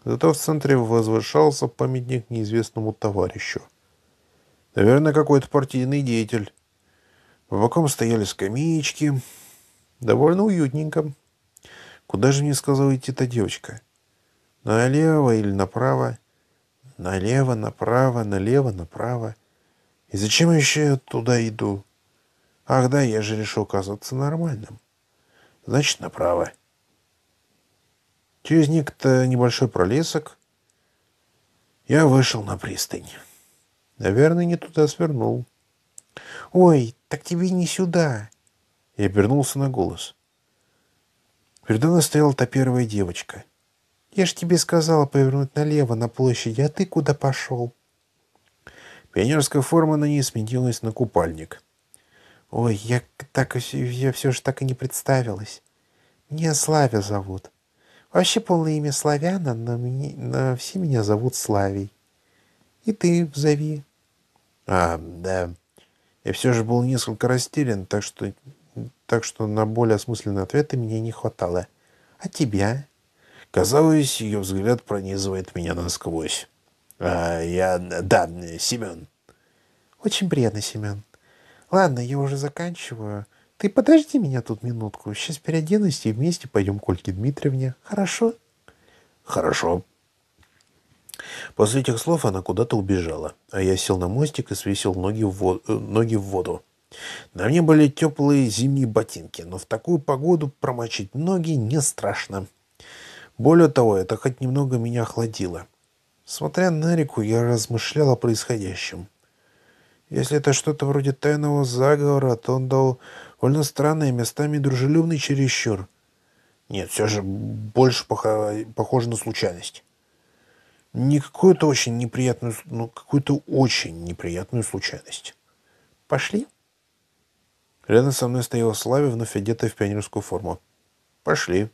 A: Зато в центре возвышался памятник неизвестному товарищу. Наверное, какой-то партийный деятель. В боком стояли скамеечки. Довольно уютненько. Куда же мне сказала идти эта девочка? Налево или направо? Налево, направо, налево, направо. И зачем я еще туда иду? Ах да, я же решил казаться нормальным. Значит, направо. Через некто небольшой пролесок я вышел на пристань. Наверное, не туда свернул. «Ой, так тебе не сюда!» Я обернулся на голос. Передо мной стояла та первая девочка. «Я ж тебе сказала повернуть налево на площади, а ты куда пошел?» Пионерская форма на ней сменилась на купальник. Ой, я так я все же так и не представилась. Меня Славя зовут. Вообще полное имя Славяна, но, мне, но все меня зовут Славий. И ты зови. А, да. Я все же был несколько растерян, так что, так что на более осмысленные ответы мне не хватало. А тебя? Казалось, ее взгляд пронизывает меня насквозь. А, я... Да, Семен. Очень приятно, Семен. Ладно, я уже заканчиваю. Ты подожди меня тут минутку. Сейчас переоденусь и вместе пойдем к Ольге Дмитриевне. Хорошо? Хорошо. После этих слов она куда-то убежала, а я сел на мостик и свесил ноги в, вод... Э, ноги в воду. На мне были теплые зимние ботинки, но в такую погоду промочить ноги не страшно. Более того, это хоть немного меня охладило. Смотря на реку, я размышлял о происходящем. Если это что-то вроде тайного заговора, то он дал довольно странные местами дружелюбный чересчур. Нет, все же больше похоже на случайность. Не какую-то очень неприятную, ну, какую-то очень неприятную случайность. Пошли. Рядом со мной стояла Славя, вновь одетая в пионерскую форму. Пошли.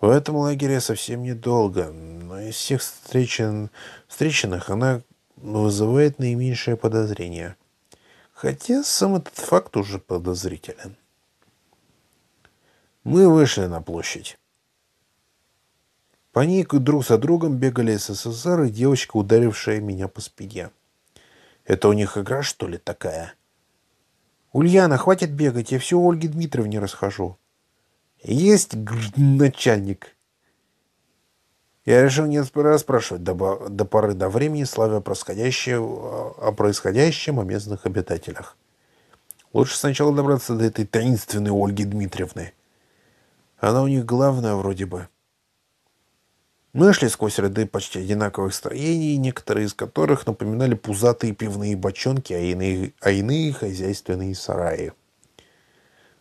A: В этом лагере совсем недолго, но из всех встречен, встреченных она но вызывает наименьшее подозрение. Хотя сам этот факт уже подозрителен. Мы вышли на площадь. По ней друг за другом бегали СССР и девочка, ударившая меня по спине. Это у них игра, что ли, такая? Ульяна, хватит бегать, я все Ольги Дмитриевне расхожу. Есть гр начальник. Я решил не расспрашивать до, до поры до времени славя происходящее, о происходящем о местных обитателях. Лучше сначала добраться до этой таинственной Ольги Дмитриевны. Она у них главная вроде бы. Мы шли сквозь ряды почти одинаковых строений, некоторые из которых напоминали пузатые пивные бочонки, а иные, а иные хозяйственные сараи.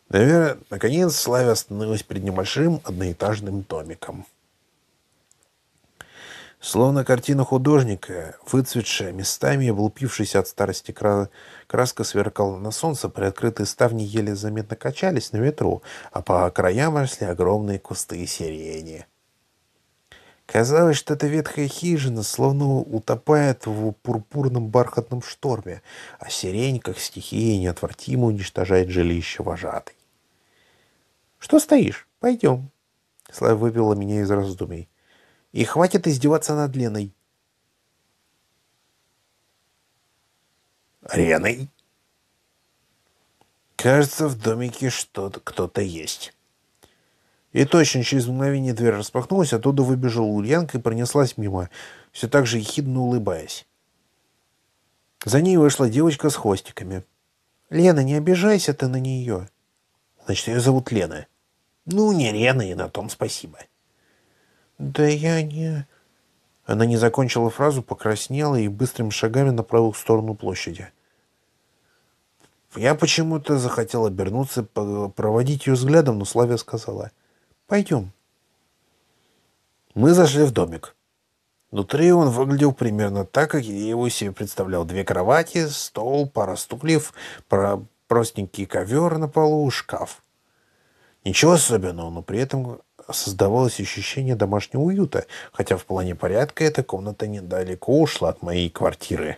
A: Наверное, наконец Славя остановилась перед небольшим одноэтажным домиком. Словно картина художника, выцветшая, местами и облупившаяся от старости краска сверкала на солнце, приоткрытые ставни еле заметно качались на ветру, а по краям росли огромные кусты сирени. Казалось, что эта ветхая хижина словно утопает в пурпурном бархатном шторме, а сирень, как стихия, неотвратимо уничтожает жилище вожатой. «Что стоишь? Пойдем!» Слава вывела меня из раздумий. И хватит издеваться над Леной. Реной? Кажется, в домике что-то кто-то есть. И точно через мгновение дверь распахнулась, оттуда выбежала Ульянка и пронеслась мимо, все так же ехидно улыбаясь. За ней вышла девочка с хвостиками. «Лена, не обижайся ты на нее». «Значит, ее зовут Лена». «Ну, не Лена, и на том спасибо». «Да я не...» Она не закончила фразу, покраснела и быстрыми шагами направилась в сторону площади. Я почему-то захотел обернуться, проводить ее взглядом, но Славя сказала «Пойдем». Мы зашли в домик. Внутри он выглядел примерно так, как я его себе представлял. Две кровати, стол, пара стульев, простенький ковер на полу, шкаф. Ничего особенного, но при этом создавалось ощущение домашнего уюта, хотя в плане порядка эта комната недалеко ушла от моей квартиры.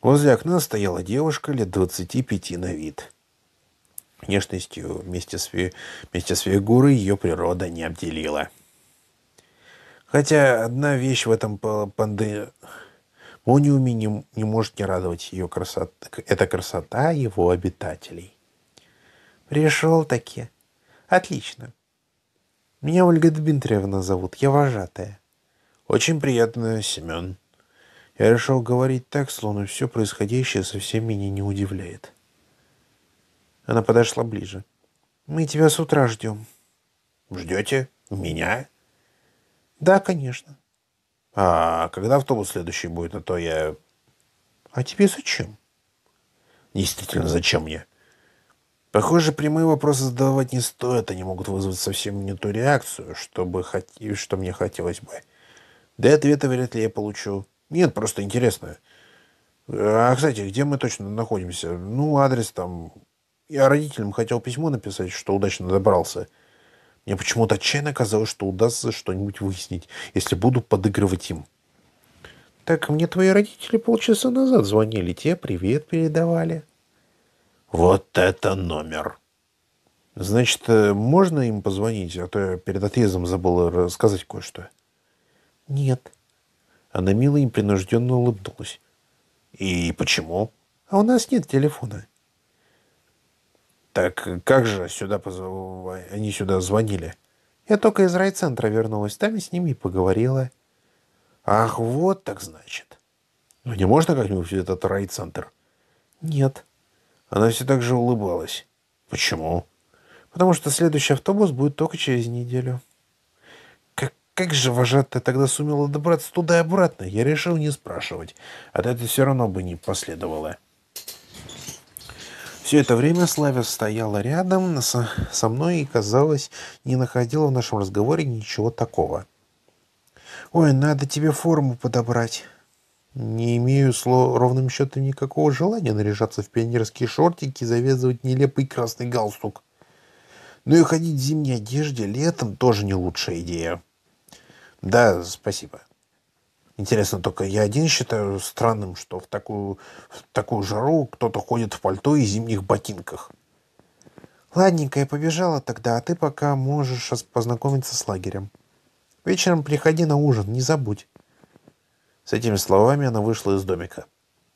A: Возле окна стояла девушка лет 25 на вид. Внешностью вместе с, вместе с фигурой ее природа не обделила. Хотя одна вещь в этом панде... Мониуме не, не может не радовать ее красота. Это красота его обитателей. Пришел таки. Отлично. Меня Ольга Дмитриевна зовут, я вожатая. Очень приятно, Семен. Я решил говорить так, словно все происходящее совсем меня не удивляет. Она подошла ближе. Мы тебя с утра ждем. Ждете? Меня? Да, конечно. А когда автобус следующий будет, а то я... А тебе зачем? Действительно, зачем мне? Похоже, прямые вопросы задавать не стоит, они могут вызвать совсем не ту реакцию, что, бы хот... что мне хотелось бы. Да и ответа вряд ли я получу. Нет, просто интересно. А, кстати, где мы точно находимся? Ну, адрес там... Я родителям хотел письмо написать, что удачно добрался. Мне почему-то отчаянно казалось, что удастся что-нибудь выяснить, если буду подыгрывать им. Так, мне твои родители полчаса назад звонили, те привет передавали. Вот это номер. Значит, э, можно им позвонить, а то я перед отъездом забыла рассказать кое-что. Нет. Она мило и принужденно улыбнулась. И почему? А у нас нет телефона. Так как же сюда позв... они сюда звонили? Я только из райцентра вернулась, там и с ними поговорила. Ах, вот так значит. Ну не можно как-нибудь этот райцентр? Нет. Она все так же улыбалась. Почему? Потому что следующий автобус будет только через неделю. Как, как же вожатая тогда сумела добраться туда и обратно? Я решил не спрашивать. А От этого все равно бы не последовало. Все это время Славя стояла рядом со, со мной и, казалось, не находила в нашем разговоре ничего такого. «Ой, надо тебе форму подобрать». Не имею слов ровным счетом никакого желания наряжаться в пионерские шортики и завязывать нелепый красный галстук. Ну и ходить в зимней одежде летом тоже не лучшая идея. Да, спасибо. Интересно только, я один считаю странным, что в такую, в такую жару кто-то ходит в пальто и зимних ботинках. Ладненько, я побежала тогда, а ты пока можешь познакомиться с лагерем. Вечером приходи на ужин, не забудь. С этими словами она вышла из домика.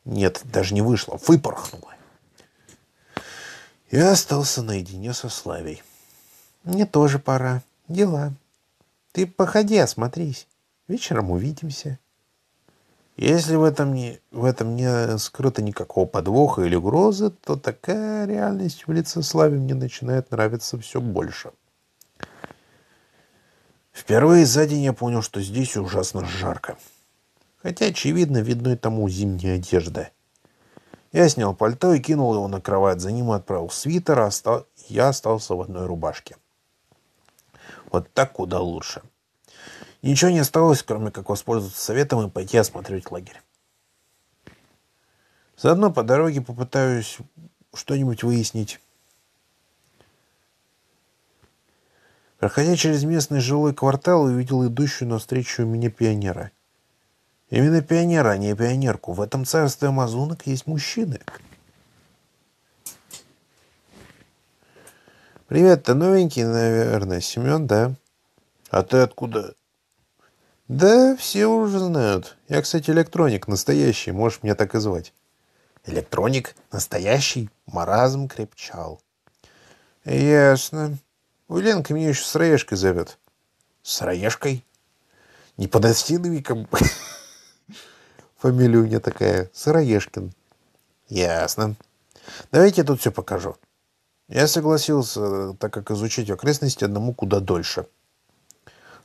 A: Нет, даже не вышла, выпорхнула. Я остался наедине со Славей. Мне тоже пора. Дела. Ты походи, осмотрись. Вечером увидимся. Если в этом не, в этом не скрыто никакого подвоха или угрозы, то такая реальность в лице Славе мне начинает нравиться все больше. Впервые за день я понял, что здесь ужасно жарко. Хотя, очевидно, видной тому зимняя одежда. Я снял пальто и кинул его на кровать. За ним отправил свитер, а остал... я остался в одной рубашке. Вот так куда лучше. Ничего не осталось, кроме как воспользоваться советом и пойти осмотреть лагерь. Заодно по дороге попытаюсь что-нибудь выяснить. Проходя через местный жилой квартал, увидел идущую навстречу мне пионера – Именно пионера, а не пионерку. В этом царстве амазонок есть мужчины. Привет, ты новенький, наверное, Семен, да? А ты откуда? Да, все уже знают. Я, кстати, электроник настоящий, можешь меня так и звать. Электроник настоящий? Маразм крепчал. Ясно. Уленка меня еще с сыроежкой зовет. С Сыроежкой? Не под подостиновиком? Фамилия у меня такая, Сыроежкин. Ясно. Давайте я тут все покажу. Я согласился, так как изучить окрестности одному куда дольше.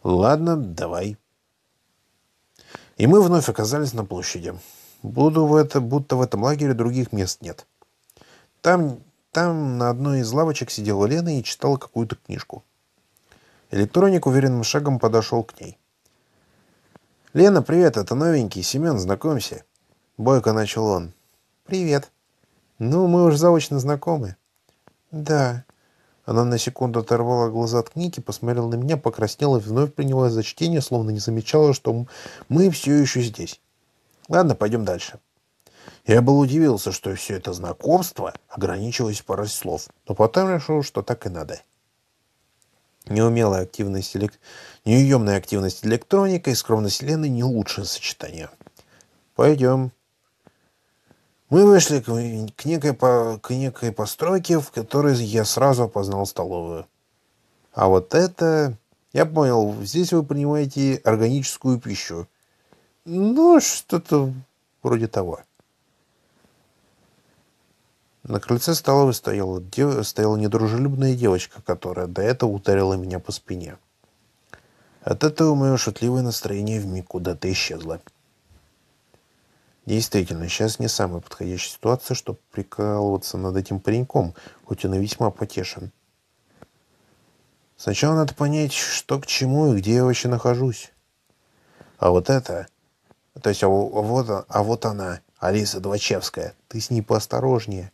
A: Ладно, давай. И мы вновь оказались на площади. Буду в это, будто в этом лагере других мест нет. Там, там на одной из лавочек сидела Лена и читала какую-то книжку. Электроник уверенным шагом подошел к ней. «Лена, привет, это новенький, Семен, знакомься». Бойко начал он. «Привет». «Ну, мы уже заочно знакомы». «Да». Она на секунду оторвала глаза от книги, посмотрела на меня, покраснела и вновь принялась за чтение, словно не замечала, что мы все еще здесь. «Ладно, пойдем дальше». Я был удивился, что все это знакомство ограничилось парой слов, но потом решил, что так и надо. Неумелая активность Неуемная активность электроника и скромность Лены не лучшее сочетание. Пойдем. Мы вышли к, к, некой, по, к некой постройке, в которой я сразу опознал столовую. А вот это... Я понял, здесь вы принимаете органическую пищу. Ну, что-то вроде того. На крыльце столовой стояла, дев... стояла недружелюбная девочка, которая до этого ударила меня по спине. От а этого мое шутливое настроение вмиг куда-то исчезло. Действительно, сейчас не самая подходящая ситуация, чтобы прикалываться над этим пареньком, хоть он и весьма потешен. Сначала надо понять, что к чему и где я вообще нахожусь. А вот это... То есть, а вот, а вот а она, Алиса Двачевская. Ты с ней поосторожнее.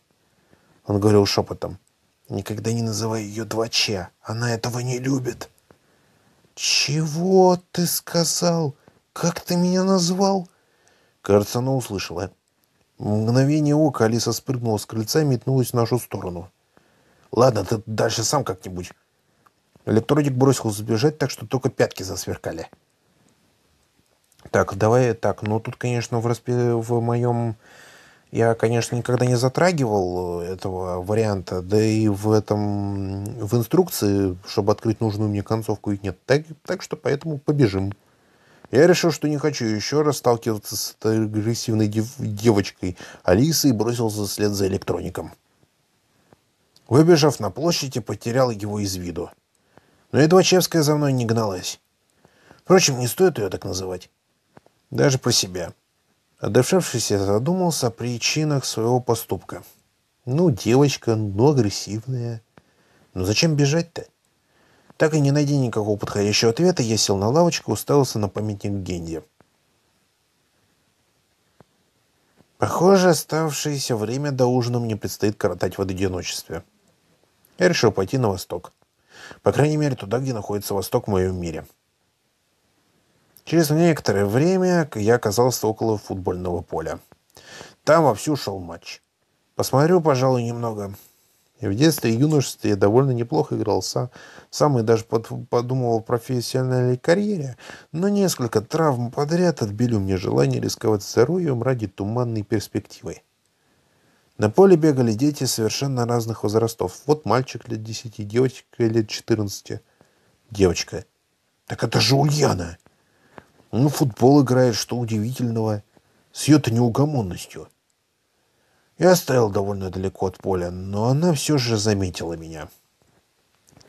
A: Он говорил шепотом. Никогда не называй ее Дваче. Она этого не любит. «Чего ты сказал? Как ты меня назвал?» Кажется, она услышала. В мгновение ока Алиса спрыгнула с крыльца и метнулась в нашу сторону. «Ладно, ты дальше сам как-нибудь». Электродик бросился забежать, так что только пятки засверкали. «Так, давай так, но ну тут, конечно, в, распи... в моем я, конечно, никогда не затрагивал э, этого варианта, да и в этом, в инструкции, чтобы открыть нужную мне концовку, их нет. Так, так что поэтому побежим. Я решил, что не хочу еще раз сталкиваться с этой агрессивной дев девочкой Алисы и бросился вслед за электроником. Выбежав на площади, потерял его из виду. Но едва Чевская за мной не гналась. Впрочем, не стоит ее так называть. Даже про себя. Отдышавшийся задумался о причинах своего поступка. Ну, девочка, ну, агрессивная. Но ну, зачем бежать-то? Так и не найдя никакого подходящего ответа, я сел на лавочку и уставился на памятник Генди. Похоже, оставшееся время до ужина мне предстоит коротать в одиночестве. Я решил пойти на восток. По крайней мере, туда, где находится восток в моем мире. — Через некоторое время я оказался около футбольного поля. Там вовсю шел матч. Посмотрю, пожалуй, немного. В детстве и юношестве я довольно неплохо играл сам, сам и даже под, подумывал о профессиональной карьере, но несколько травм подряд отбили у меня желание рисковать здоровьем ради туманной перспективы. На поле бегали дети совершенно разных возрастов. Вот мальчик лет 10, девочка лет 14. Девочка. Так это же Ульяна! Ну, футбол играет, что удивительного. С ее-то неугомонностью. Я стоял довольно далеко от поля, но она все же заметила меня.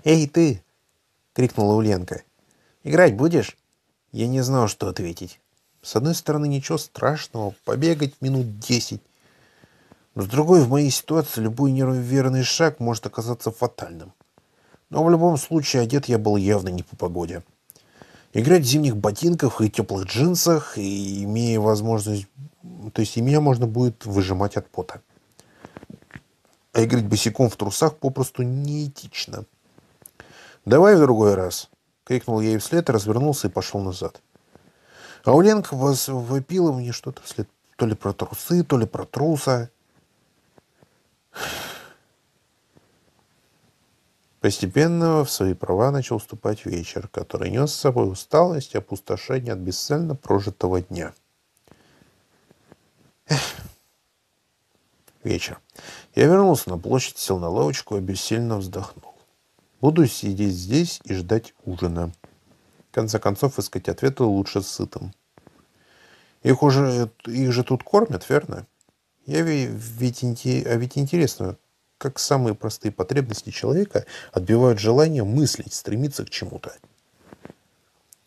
A: «Эй, ты!» — крикнула Уленка. «Играть будешь?» Я не знал, что ответить. С одной стороны, ничего страшного, побегать минут десять. Но с другой, в моей ситуации любой неверный шаг может оказаться фатальным. Но в любом случае, одет я был явно не по погоде. — Играть в зимних ботинках и теплых джинсах, и имея возможность, то есть имея можно будет выжимать от пота. А играть босиком в трусах попросту неэтично. «Давай в другой раз!» — крикнул я ей вслед, развернулся и пошел назад. Ауленко вопила мне что-то вслед, то ли про трусы, то ли про труса. Постепенно в свои права начал вступать вечер, который нес с собой усталость и опустошение от бесцельно прожитого дня. Эх. Вечер. Я вернулся на площадь, сел на лавочку и бессильно вздохнул. Буду сидеть здесь и ждать ужина. В конце концов, искать ответы лучше с сытым. Их, уже, их же тут кормят, верно? Я ведь, а ведь интересно, как самые простые потребности человека отбивают желание мыслить, стремиться к чему-то.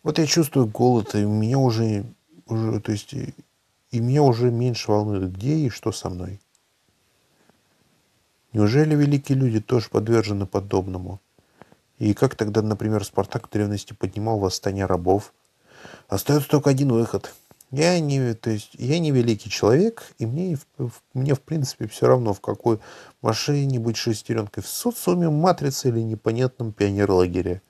A: Вот я чувствую голод, и меня уже, уже то есть, и меня уже меньше волнует, где и что со мной. Неужели великие люди тоже подвержены подобному? И как тогда, например, Спартак в древности поднимал восстание рабов? Остается только один выход – я не, то есть, я не великий человек, и мне, мне, в принципе, все равно, в какой машине быть шестеренкой, в социуме, матрице или непонятном пионерлагере.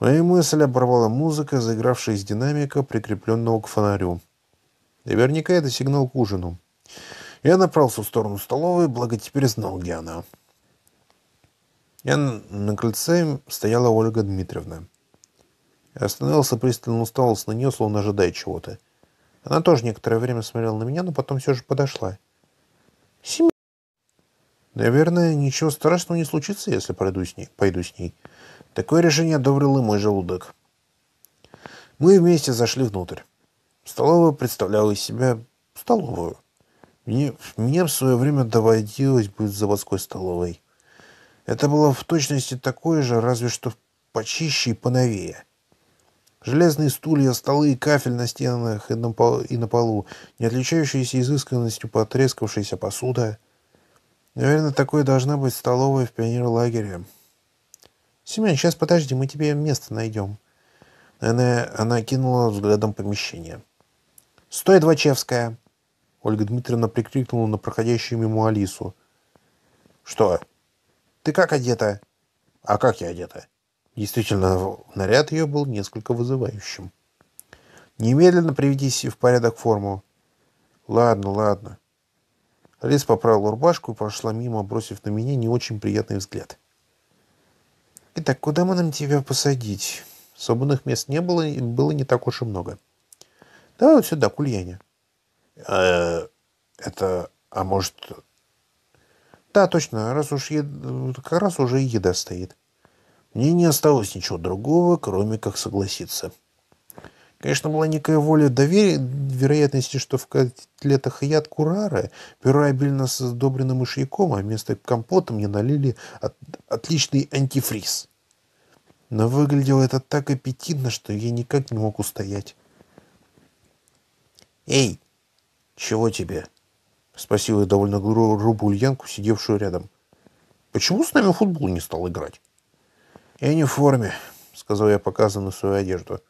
A: Мои мысль оборвала музыка, заигравшая из динамика, прикрепленного к фонарю. Наверняка это сигнал к ужину. Я направился в сторону столовой, благо теперь знал, где она. Я на крыльце стояла Ольга Дмитриевна. Остановился, пристально уставился на нее, словно ожидая чего-то. Она тоже некоторое время смотрела на меня, но потом все же подошла. «Семья!» «Наверное, ничего страшного не случится, если пойду с ней. Пойду с ней. Такое решение одобрил и мой желудок». Мы вместе зашли внутрь. Столовая представляла из себя столовую. Мне, мне в свое время доводилось быть заводской столовой. Это было в точности такое же, разве что почище и поновее. Железные стулья, столы и кафель на стенах и на, пол, и на полу, не отличающиеся изысканностью потрескавшаяся посуда. Наверное, такое должна быть столовая в пионерлагере. «Семен, сейчас подожди, мы тебе место найдем». Она, она кинула взглядом помещение. «Стой, Двачевская!» Ольга Дмитриевна прикрикнула на проходящую мимо Алису. «Что? Ты как одета?» «А как я одета?» Действительно, наряд ее был несколько вызывающим. «Немедленно приведите в порядок форму». «Ладно, ладно». Лис поправила рубашку и прошла мимо, бросив на меня не очень приятный взгляд. «Итак, куда мы нам тебя посадить?» Свободных мест не было, и было не так уж и много. «Давай вот сюда, к Ульяне». «Э, «Это... А может...» «Да, точно, раз уж... Е... Как раз уже еда стоит». Мне не осталось ничего другого, кроме как согласиться. Конечно, была некая воля доверия, вероятности, что в котлетах яд курары, пюро обильно сдобрено мышьяком, а вместо компота мне налили от, отличный антифриз. Но выглядело это так аппетитно, что я никак не мог устоять. «Эй, чего тебе?» — спросила я довольно грубую Ульянку, сидевшую рядом. «Почему с нами футбол не стал играть?» «Я не в форме», — сказал я, показывая свою одежду.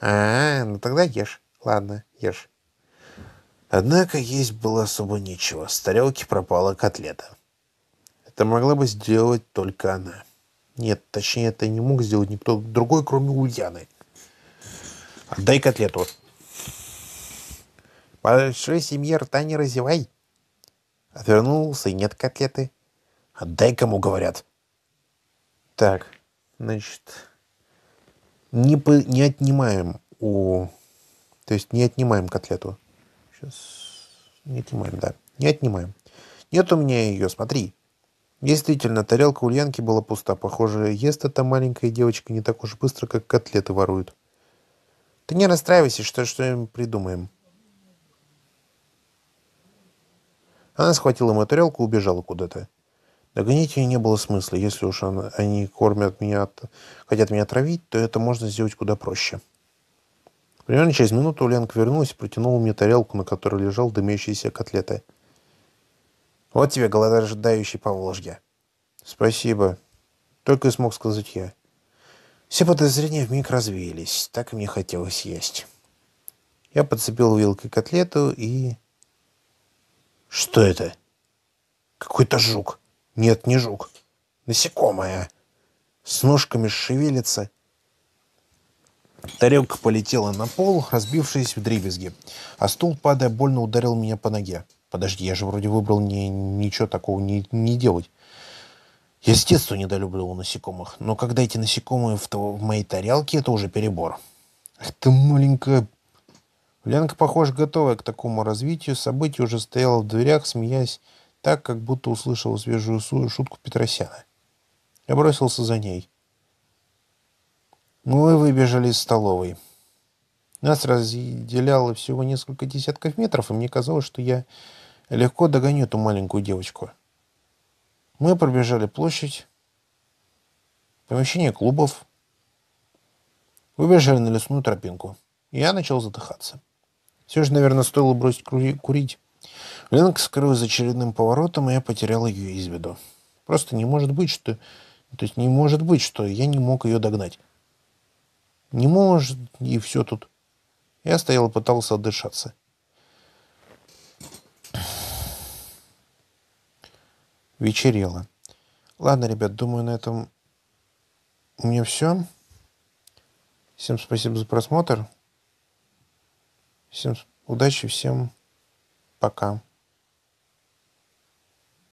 A: «А, ну тогда ешь. Ладно, ешь». Однако есть было особо нечего. С тарелки пропала котлета. Это могла бы сделать только она. Нет, точнее, это не мог сделать никто другой, кроме Ульяны. «Отдай котлету», Большой семье рта не разевай. Отвернулся, и нет котлеты. Отдай, кому говорят. Так, значит, не, по, не отнимаем у... То есть не отнимаем котлету. Сейчас... Не отнимаем, да. Не отнимаем. Нет у меня ее, смотри. Действительно, тарелка Ульянки была пуста. Похоже, ест эта маленькая девочка не так уж быстро, как котлеты воруют. Ты не расстраивайся, что что-нибудь придумаем. Она схватила мою тарелку и убежала куда-то. Догонять ее не было смысла. Если уж она, они кормят меня, хотят меня отравить, то это можно сделать куда проще. Примерно через минуту Ленка вернулась и протянула мне тарелку, на которой лежал дымящиеся котлеты. «Вот тебе голодожидающий по Волжье». «Спасибо», — только и смог сказать я. Все подозрения вмиг развеялись, так и мне хотелось есть. Я подцепил вилкой котлету и... Что это? Какой-то жук. Нет, не жук. Насекомое. С ножками шевелится. Тарелка полетела на пол, разбившись в дребезги, а стул, падая, больно ударил меня по ноге. Подожди, я же вроде выбрал не, ничего такого не, не делать. Я с детства недолюбливал насекомых, но когда эти насекомые в, в моей тарелке, это уже перебор. Ах ты маленькая... Ленка, похоже, готовая к такому развитию событий, уже стояла в дверях, смеясь так, как будто услышала свежую шутку Петросяна. Я бросился за ней. Мы выбежали из столовой. Нас разделяло всего несколько десятков метров, и мне казалось, что я легко догоню эту маленькую девочку. Мы пробежали площадь, помещение клубов, выбежали на лесную тропинку. Я начал задыхаться. Все же, наверное, стоило бросить курить Ленка скрылась за очередным поворотом, и я потерял ее из виду. Просто не может быть, что... То есть не может быть, что я не мог ее догнать. Не может, и все тут. Я стоял и пытался отдышаться. Вечерело. Ладно, ребят, думаю, на этом у меня все. Всем спасибо за просмотр. Всем удачи, всем пока.